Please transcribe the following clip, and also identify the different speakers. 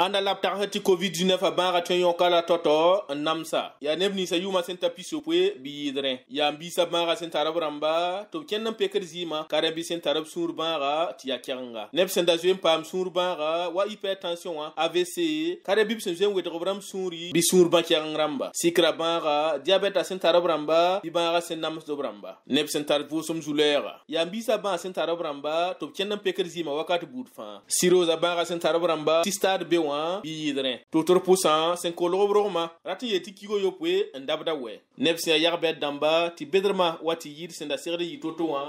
Speaker 1: anda lapta covid-19 a to namsa Ya neb ninsã yʋʋmã sẽn ta pisopoe sentarabramba. yɩɩdrẽ yaa Pekerzima. bãaga sẽn tarb rãmba tɩ b kẽnd n pekd zɩɩmã ka rẽ neb wa hypertension wã avc ka rẽ bɩ b sẽn zoe n suri. rãmb sũuri bɩ sũur bã kɛgeng rãmba sikra bãaga diabɛta sẽn tarb rãmba bɩ bãaga sẽn neb senta tar vʋʋsem zu-loɛɛga yaa biisã bãa sẽn tarb rãmba tɩ b kẽnd n wã bɩ yɩɩdrẽ tʋtr pʋsã sẽn kolg b rogmã rat n yeel tɩ kigo yopoe n dabda wɛ neb sẽn yaa yag bɩ a dãmba tɩ bedrmã wa tɩ yɩɩd sẽn da segd yɩ to-to wã